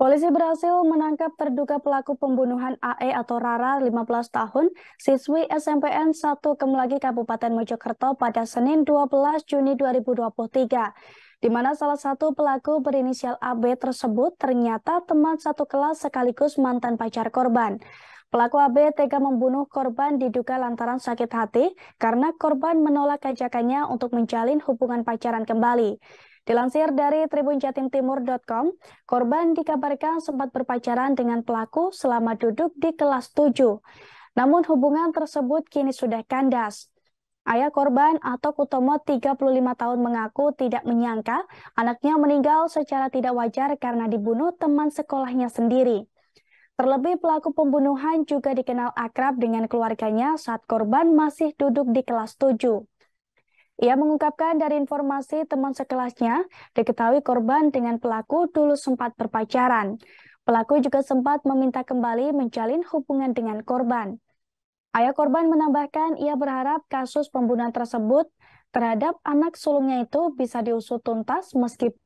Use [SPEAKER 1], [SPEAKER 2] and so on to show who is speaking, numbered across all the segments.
[SPEAKER 1] Polisi berhasil menangkap terduga pelaku pembunuhan AE atau Rara 15 tahun, siswi SMPN 1 Kemlagi Kabupaten Mojokerto pada Senin 12 Juni 2023, di mana salah satu pelaku berinisial AB tersebut ternyata teman satu kelas sekaligus mantan pacar korban. Pelaku AB tega membunuh korban diduga lantaran sakit hati karena korban menolak ajakannya untuk menjalin hubungan pacaran kembali. Dilansir dari tribunjatimtimur.com, korban dikabarkan sempat berpacaran dengan pelaku selama duduk di kelas 7. Namun hubungan tersebut kini sudah kandas. Ayah korban atau Kutomo 35 tahun mengaku tidak menyangka anaknya meninggal secara tidak wajar karena dibunuh teman sekolahnya sendiri. Terlebih pelaku pembunuhan juga dikenal akrab dengan keluarganya saat korban masih duduk di kelas 7. Ia mengungkapkan dari informasi teman sekelasnya, diketahui korban dengan pelaku dulu sempat berpacaran. Pelaku juga sempat meminta kembali menjalin hubungan dengan korban. Ayah korban menambahkan ia berharap kasus pembunuhan tersebut terhadap anak sulungnya itu bisa diusut tuntas meskipun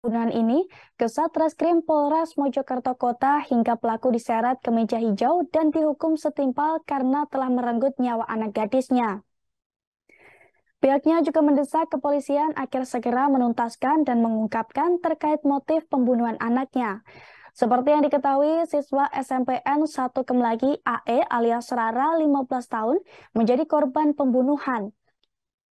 [SPEAKER 1] pembunuhan ini ke Satreskrim Polres Mojokerto Kota hingga pelaku diseret ke meja hijau dan dihukum setimpal karena telah merenggut nyawa anak gadisnya. Pihaknya juga mendesak kepolisian akhir segera menuntaskan dan mengungkapkan terkait motif pembunuhan anaknya. Seperti yang diketahui, siswa SMPN 1 Kemlagi AE alias Rara 15 tahun menjadi korban pembunuhan.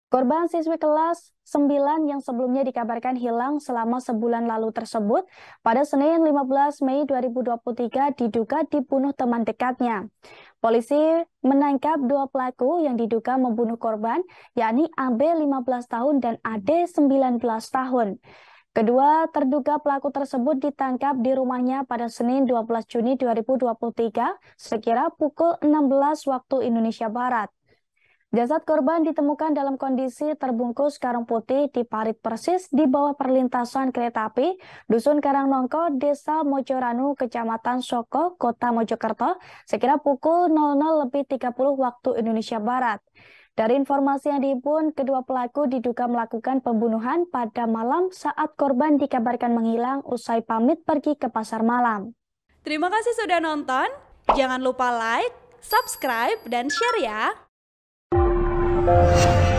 [SPEAKER 1] Korban siswi kelas 9 yang sebelumnya dikabarkan hilang selama sebulan lalu tersebut pada Senin 15 Mei 2023 diduga dibunuh teman dekatnya. Polisi menangkap dua pelaku yang diduga membunuh korban, yakni AB 15 tahun dan AD 19 tahun. Kedua terduga pelaku tersebut ditangkap di rumahnya pada Senin 12 Juni 2023 sekira pukul 16 waktu Indonesia Barat. Jasad korban ditemukan dalam kondisi terbungkus karung putih di parit persis di bawah perlintasan kereta api Dusun Karangnongko, Desa Mojoranu, Kecamatan Soko, Kota Mojokerto, sekira pukul 00 waktu Indonesia Barat. Dari informasi yang dihimpun, kedua pelaku diduga melakukan pembunuhan pada malam saat korban dikabarkan menghilang usai pamit pergi ke pasar malam. Terima kasih sudah nonton. Jangan lupa like, subscribe, dan share ya. Thank you.